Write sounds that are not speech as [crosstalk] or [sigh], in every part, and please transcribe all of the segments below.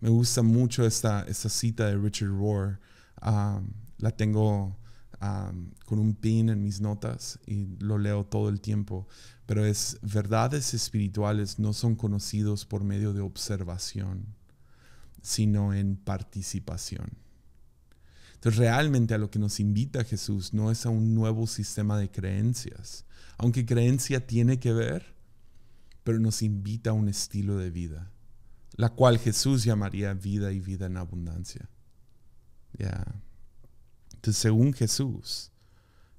me gusta mucho esta, cita de Richard Rohr. la tengo con un pin en mis notas y lo leo todo el tiempo. Pero es, verdades espirituales no son conocidos por medio de observación, sino en participación. Entonces realmente a lo que nos invita Jesús no es a un nuevo sistema de creencias, aunque creencia tiene que ver, pero nos invita a un estilo de vida la cual Jesús llamaría vida y vida en abundancia. Entonces, según Jesús,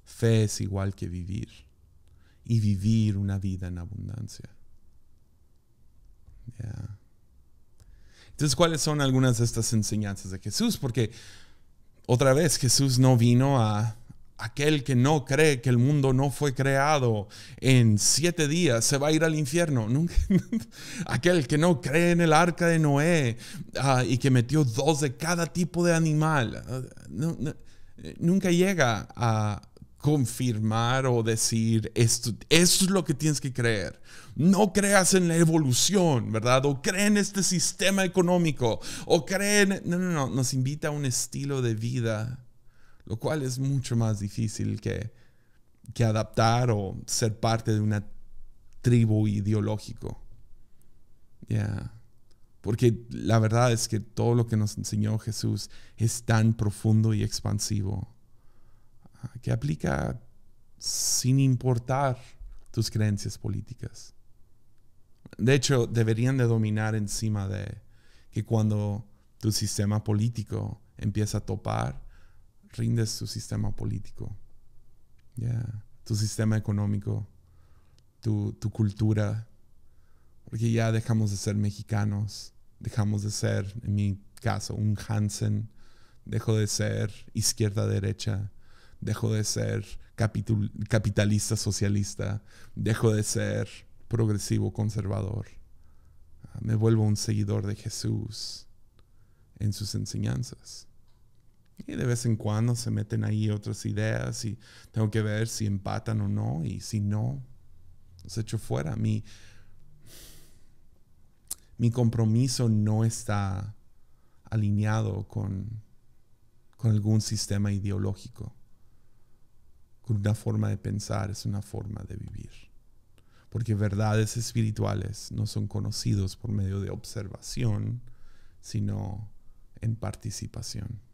fe es igual que vivir y vivir una vida en abundancia. Entonces, ¿cuáles son algunas de estas enseñanzas de Jesús? Porque otra vez Jesús no vino a aquel que no cree que el mundo no fue creado en siete días se va a ir al infierno. [laughs] Nunca, aquel que no cree en el arca de Noé ah, y que metió dos de cada tipo de animal, ah, nunca llega a confirmar o decir esto, es lo que tienes que creer. No creas en la evolución, ¿verdad? O cree en este sistema económico, o creen, no, no, no, nos invita a un estilo de vida lo cual es mucho más difícil que, adaptar o ser parte de una tribu ideológico. Porque la verdad es que todo lo que nos enseñó Jesús es tan profundo y expansivo ah, que aplica sin importar tus creencias políticas. De hecho, deberían de dominar encima de que cuando tu sistema político empieza a topar, rindes tu sistema político, tu sistema económico, tu, tu cultura, porque ya dejamos de ser mexicanos, dejamos de ser, en mi caso, un Hansen, dejo de ser izquierda-derecha, dejo de ser capitalista-socialista, dejo de ser progresivo-conservador. Ah, me vuelvo un seguidor de Jesús en sus enseñanzas. Y de vez en cuando se meten ahí otras ideas y tengo que ver si empatan o no. Y si no, los echo fuera. Mi, mi compromiso no está alineado con, con algún sistema ideológico, con una forma de pensar, es una forma de vivir. Porque verdades espirituales no son conocidos por medio de observación, sino en participación.